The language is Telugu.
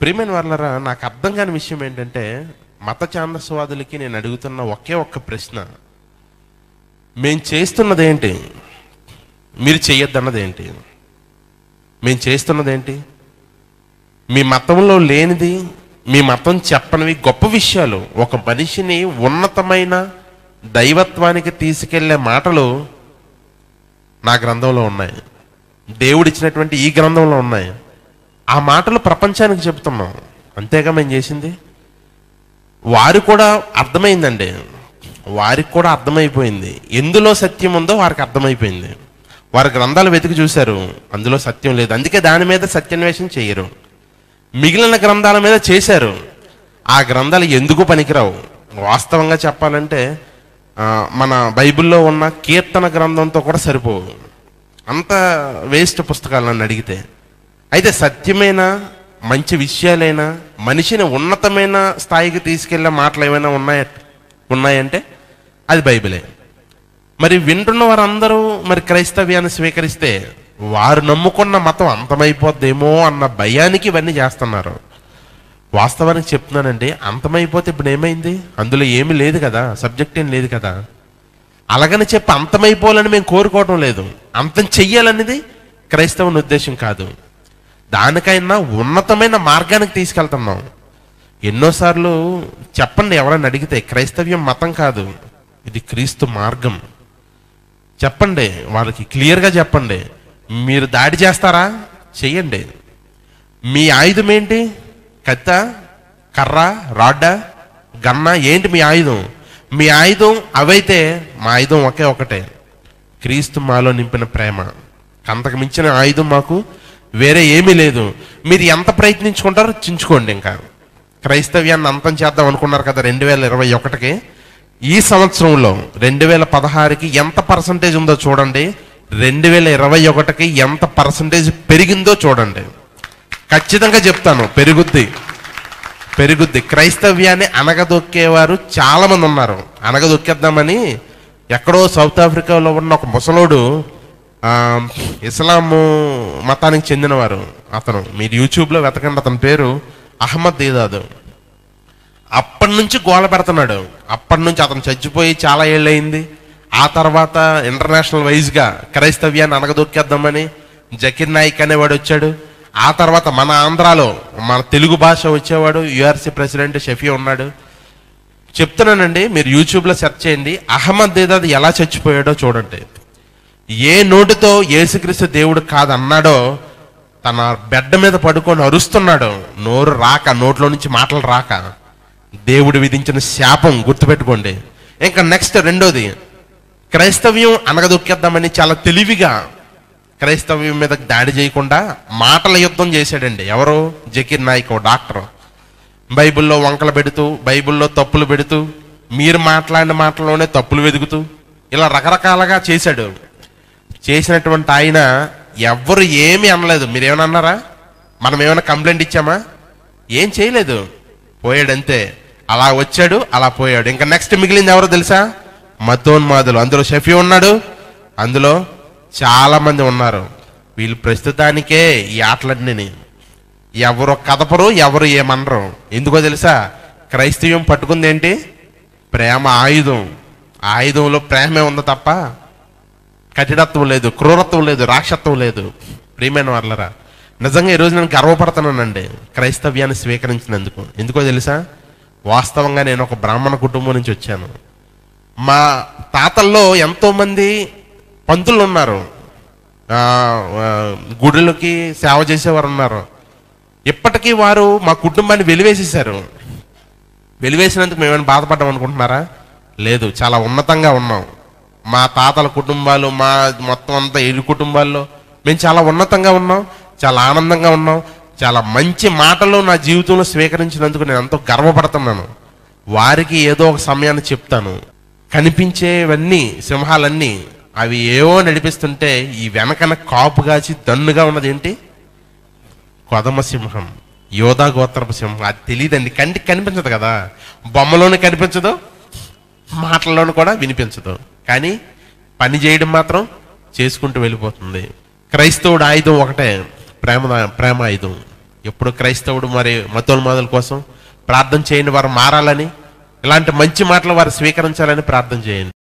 ప్రేమైన వర్లరా నాకు అర్థం కాని విషయం ఏంటంటే మత చాందస్వాదులకి నేను అడుగుతున్న ఒకే ఒక్క ప్రశ్న మేము చేస్తున్నది ఏంటి మీరు చేయొద్దన్నది ఏంటి మేము చేస్తున్నది ఏంటి మీ మతంలో లేనిది మీ మతం చెప్పనివి గొప్ప విషయాలు ఒక మనిషిని ఉన్నతమైన దైవత్వానికి తీసుకెళ్లే మాటలు నా గ్రంథంలో ఉన్నాయి దేవుడిచ్చినటువంటి ఈ గ్రంథంలో ఉన్నాయి ఆ మాటలు ప్రపంచానికి చెప్తున్నాం అంతేగా మేము చేసింది వారు కూడా అర్థమైందండి వారికి కూడా అర్థమైపోయింది ఎందులో సత్యం ఉందో వారికి అర్థమైపోయింది వారి గ్రంథాలు వెతికి చూశారు అందులో సత్యం లేదు అందుకే దాని మీద సత్యాన్వేషణ చేయరు మిగిలిన గ్రంథాల మీద చేశారు ఆ గ్రంథాలు ఎందుకు పనికిరావు వాస్తవంగా చెప్పాలంటే మన బైబిల్లో ఉన్న కీర్తన గ్రంథంతో కూడా సరిపోవు అంత వేస్ట్ పుస్తకాలు నన్ను అడిగితే అయితే సత్యమైన మంచి విషయాలైనా మనిషిని ఉన్నతమైన స్థాయికి తీసుకెళ్లే మాటలు ఏమైనా ఉన్నాయ ఉన్నాయంటే అది బైబిలే మరి వింటున్న వారందరూ మరి క్రైస్తవ్యాన్ని స్వీకరిస్తే వారు నమ్ముకున్న మతం అంతమైపోద్దేమో అన్న భయానికి ఇవన్నీ చేస్తున్నారు వాస్తవానికి చెప్తున్నానండి అంతమైపోతే ఇప్పుడు ఏమైంది అందులో ఏమీ లేదు కదా సబ్జెక్ట్ ఏం లేదు కదా అలాగని చెప్పి అంతమైపోవాలని మేము కోరుకోవడం లేదు అంతం చెయ్యాలనేది క్రైస్తవుని ఉద్దేశం కాదు దానికైనా ఉన్నతమైన మార్గానికి తీసుకెళ్తున్నాం ఎన్నోసార్లు చెప్పండి ఎవరైనా అడిగితే క్రైస్తవ్యం మతం కాదు ఇది క్రీస్తు మార్గం చెప్పండి వాళ్ళకి క్లియర్గా చెప్పండి మీరు దాడి చేస్తారా చెయ్యండి మీ ఆయుధం ఏంటి కత్త కర్ర రాడ్డ గన్న ఏంటి మీ ఆయుధం మీ ఆయుధం అవైతే మా ఆయుధం ఒకే ఒకటే క్రీస్తు మాలో నింపిన ప్రేమ అంతకు మించిన ఆయుధం మాకు వేరే ఏమీ లేదు మీరు ఎంత ప్రయత్నించుకుంటారో చించుకోండి ఇంకా క్రైస్తవ్యాన్ని అంతం చేద్దాం అనుకున్నారు కదా రెండు వేల ఇరవై ఒకటికి ఈ సంవత్సరంలో రెండు వేల పదహారుకి ఎంత పర్సంటేజ్ ఉందో చూడండి రెండు వేల ఇరవై ఒకటికి ఎంత పర్సంటేజ్ పెరిగిందో చూడండి ఖచ్చితంగా చెప్తాను పెరుగుద్ది పెరుగుద్ది క్రైస్తవ్యాన్ని అనగదొక్కేవారు చాలామంది ఉన్నారు అనగదొక్కేద్దామని ఎక్కడో సౌత్ ఆఫ్రికాలో ఉన్న ఒక ముసలోడు ఇస్లాము మతానికి చెందినవారు అతను మీరు యూట్యూబ్లో వెతకండి అతని పేరు అహ్మద్ దీదాదు అప్పటి నుంచి గోల పెడుతున్నాడు అప్పటి నుంచి అతను చచ్చిపోయి చాలా ఏళ్ళయింది ఆ తర్వాత ఇంటర్నేషనల్ వైజ్గా క్రైస్తవ్యాన్ని అనగదొక్కేద్దామని జకీర్ నాయక్ అనేవాడు వచ్చాడు ఆ తర్వాత మన ఆంధ్రాలో మన తెలుగు భాష వచ్చేవాడు యుఆర్సీ ప్రెసిడెంట్ షఫీ ఉన్నాడు చెప్తున్నానండి మీరు యూట్యూబ్లో సెర్చ్ చేయండి అహ్మద్ దీదాద్ ఎలా చచ్చిపోయాడో చూడండి ఏ నోటితో యేసుక్రీస్తు దేవుడు కాదన్నాడో తన బెడ్డ మీద పడుకొని అరుస్తున్నాడు నోరు రాక నోట్లో నుంచి మాటలు రాక దేవుడు విధించిన శాపం గుర్తుపెట్టుకోండి ఇంకా నెక్స్ట్ రెండోది క్రైస్తవ్యం అనగదొక్కేద్దామని చాలా తెలివిగా క్రైస్తవ్యం మీద దాడి చేయకుండా మాటల యుద్ధం చేశాడండి ఎవరు జకీర్ నాయక్ డాక్టర్ బైబిల్లో వంకలు పెడుతూ బైబిల్లో తప్పులు పెడుతూ మీరు మాట్లాడిన మాటల్లోనే తప్పులు వెతుకుతూ ఇలా రకరకాలుగా చేశాడు చేసినటువంటి ఆయన ఎవ్వరు ఏమి అనలేదు మీరేమైనా అన్నారా మనం ఏమైనా కంప్లైంట్ ఇచ్చామా ఏం చేయలేదు పోయాడు అంతే అలా వచ్చాడు అలా పోయాడు ఇంకా నెక్స్ట్ మిగిలింది ఎవరో తెలుసా మతోన్మాదులు అందులో షఫీ ఉన్నాడు అందులో చాలామంది ఉన్నారు వీళ్ళు ప్రస్తుతానికే ఈ ఆటలన్నీ ఎవరు కదపరు ఎవరు ఏమనరు ఎందుకో తెలుసా క్రైస్తవ్యం పట్టుకుంది ఏంటి ప్రేమ ఆయుధం ఆయుధంలో ప్రేమే ఉంది తప్ప కఠినత్వం లేదు క్రూరత్వం లేదు రాక్షత్వం లేదు ప్రియమైన వాళ్ళరా నిజంగా ఈరోజు నేను గర్వపడుతున్నానండి క్రైస్తవ్యాన్ని స్వీకరించినందుకు ఎందుకో తెలుసా వాస్తవంగా నేను ఒక బ్రాహ్మణ కుటుంబం నుంచి వచ్చాను మా తాతల్లో ఎంతోమంది పంతులు ఉన్నారు గుడులకి సేవ చేసేవారు ఉన్నారు ఇప్పటికీ వారు మా కుటుంబాన్ని వెలివేసేశారు వెలివేసినందుకు మేమేమైనా బాధపడ్డాం అనుకుంటున్నారా లేదు చాలా ఉన్నతంగా ఉన్నాం మా తాతల కుటుంబాలు మా మొత్తం అంతా ఇరు కుటుంబాల్లో మేము చాలా ఉన్నతంగా ఉన్నాం చాలా ఆనందంగా ఉన్నాం చాలా మంచి మాటలు నా జీవితంలో స్వీకరించినందుకు నేను ఎంతో గర్వపడుతున్నాను వారికి ఏదో ఒక సమయాన్ని చెప్తాను కనిపించేవన్నీ సింహాలన్నీ అవి ఏవో నడిపిస్తుంటే ఈ వెనకన కాపు కాచి దన్నుగా ఉన్నది ఏంటి కొదమ సింహం యోధా గోత్రపు సింహం అది తెలియదండి కంటికి కనిపించదు కదా బొమ్మలోనే కనిపించదు మాటల్లోనూ కూడా వినిపించదు కానీ పని చేయడం మాత్రం చేసుకుంటూ వెళ్ళిపోతుంది క్రైస్తవుడు ఆయుధం ఒకటే ప్రేమ ప్రేమ ఆయుధం ఎప్పుడు క్రైస్తవుడు మరి మతోన్మాదుల కోసం ప్రార్థన చేయండి వారు మారాలని ఇలాంటి మంచి మాటలు వారు స్వీకరించాలని ప్రార్థన చేయండి